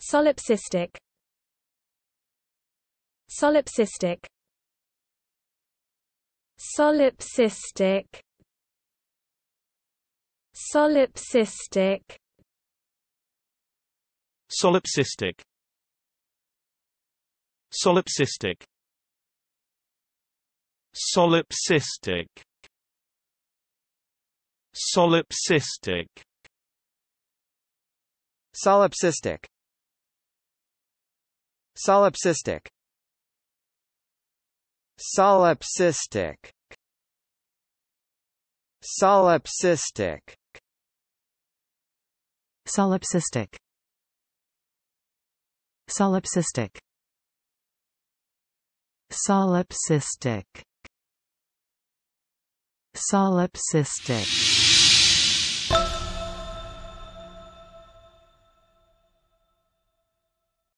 Solipsistic Solipsistic Solipsistic Solipsistic Solipsistic Solipsistic Solipsistic Solipsistic Solipsistic Solipsistic Solipsistic Solipsistic Solipsistic Solipsistic Solipsistic Solipsistic